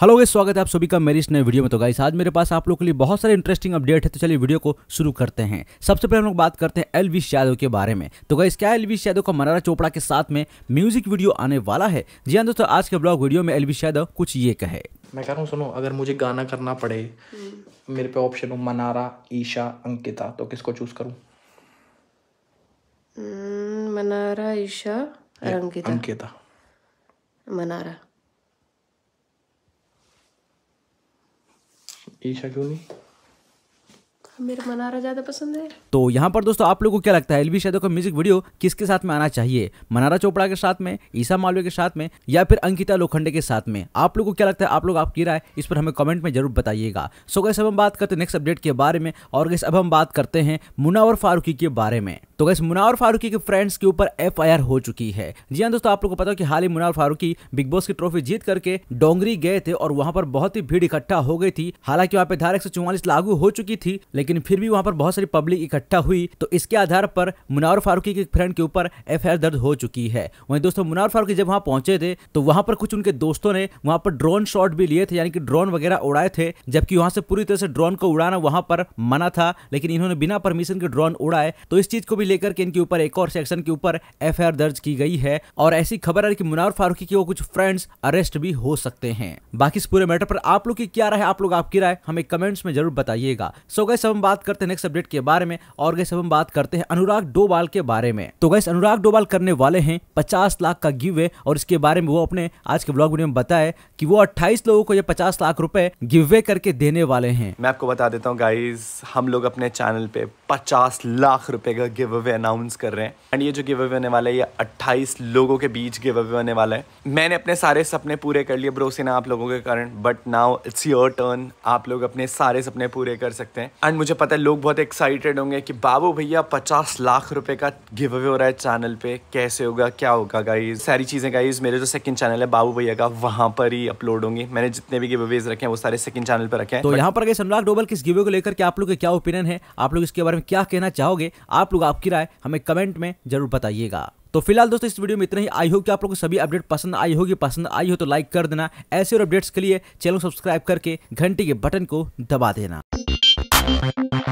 Hello guys स्वागत है आप सभी का मेरी इस नए वीडियो में तो गाइस आज मेरे पास आप लोगों के लिए बहुत सारे इंटरेस्टिंग अपडेट है तो चलिए वीडियो को शुरू करते हैं सबसे पहले हम लोग बात करते हैं एलविश यादव के बारे में तो गाइस क्या एलविश यादव का मरारा चोपड़ा के साथ में म्यूजिक वीडियो आने वाला है जी हाँ दोस्तों आज के ब्लॉग वीडियो में एलविश यादव कुछ ये कहे मैं कह रहा हूँ सुनो अगर मुझे गाना करना पड़े हम्म। मेरे पे ऑप्शन हो मनारा ईशा अंकिता तो किसको चूज करूँ हम्म, मनारा ईशा अंकिता मनारा ईशा क्यों नहीं मनारा ज़्यादा पसंद है तो यहाँ पर दोस्तों आप लोगों को क्या लगता है एलवी शादो का म्यूजिक वीडियो किसके साथ में आना चाहिए मनारा चोपड़ा के साथ में ईसा मालवे के साथ में या फिर अंकिता लोखंडे के साथ में आप लोगों को क्या लगता है आप लोग आपकी राय इस पर हमें कमेंट में जरूर बताइएगा सो गैस अब हम बात करते हैं नेक्स्ट अपडेट के बारे में और गैस अब हम बात करते हैं मुना और फारूकी के बारे में तो गैस मुनावर फारूकी के फ्रेंड्स के ऊपर एफ हो चुकी है जी हाँ दोस्तों आप लोग को पता हो कि हाल ही मुनावर फारूकी बिग बॉस की ट्रॉफी जीत करके डोंगरी गए थे और वहां पर बहुत ही भीड़ इकट्ठा हो गई थी हालांकि वहां पे धारा एक लागू हो चुकी थी लेकिन फिर भी वहां पर बहुत सारी पब्लिक इकट्ठा हुई तो इसके आधार पर मुनावर फारूकी के फ्रेंड के ऊपर एफ दर्ज हो चुकी है वही दोस्तों मुनावर फारूकी जब वहां पहुंचे थे तो वहां पर कुछ उनके दोस्तों ने वहां पर ड्रोन शॉट भी लिए थे यानी कि ड्रोन वगैरह उड़ाए थे जबकि वहां से पूरी तरह से ड्रोन को उड़ाना वहां पर मना था लेकिन इन्होंने बिना परमिशन के ड्रोन उड़ाए तो इस चीज को भी भी लेकर के इनके ऊपर एक और सेक्शन के ऊपर एफ दर्ज की गई है और ऐसी खबर है की मुनार फारूकी के वो कुछ फ्रेंड्स अरेस्ट भी हो सकते हैं बाकी इस पूरे मैटर पर आप लोग की क्या राय आप लोग आपकी राय हमें कमेंट्स में जरूर बताइएगा सो so गैस हम बात करते हैं नेक्स्ट अपडेट के बारे में और गैस हम बात करते हैं अनुराग डोबाल के बारे में तो गैस अनुराग डोबाल करने वाले हैं पचास लाख का गिव और इसके बारे में वो अपने आज के ब्लॉग वीडियो में बताए कि वो अट्ठाईस लोगों को ये पचास लाख रुपए गिव वे करके देने वाले हैं मैं आपको बता देता हूँ गाइज हम लोग अपने चैनल पे पचास लाख रुपए का गिव अवे अनाउंस कर रहे हैं एंड ये जो गिव अवे होने वाला है ये 28 लोगों के बीच गिव अवे होने वाला है मैंने अपने सारे सपने पूरे कर लिए ब्रोसिना आप लोगों के कारण but now it's your turn आप लोग अपने सारे सपने पूरे कर सकते हैं एंड मुझे पता है लोग बहुत एक्साइटेड होंगे कि बाबू भैया पचास लाख रुपए का गिव अवे हो रहा है चैनल पे कैसे होगा क्या होगा गाइज सारी चीज़ें गाइज मेरे जो सेकंड चैनल है बाबू भैया का वहां पर ही अपलोड होंगी मैंने जितने भी गिव अवेज रखे हैं वो सारे सेकंड चैनल पर रखे हैं तो यहाँ पर अनुराग डोबल किस गिवे को लेकर के आप लोग क्या ओपिनियन है आप लोग इसके बारे में क्या कहना चाहोगे आप लोग आपके आपकी राय हमें कमेंट में जरूर बताइएगा तो फिलहाल दोस्तों इस वीडियो में इतना ही आई हो कि आप लोगों को सभी अपडेट पसंद आई होगी पसंद आई हो तो लाइक कर देना ऐसे और अपडेट्स के लिए चैनल सब्सक्राइब करके घंटी के बटन को दबा देना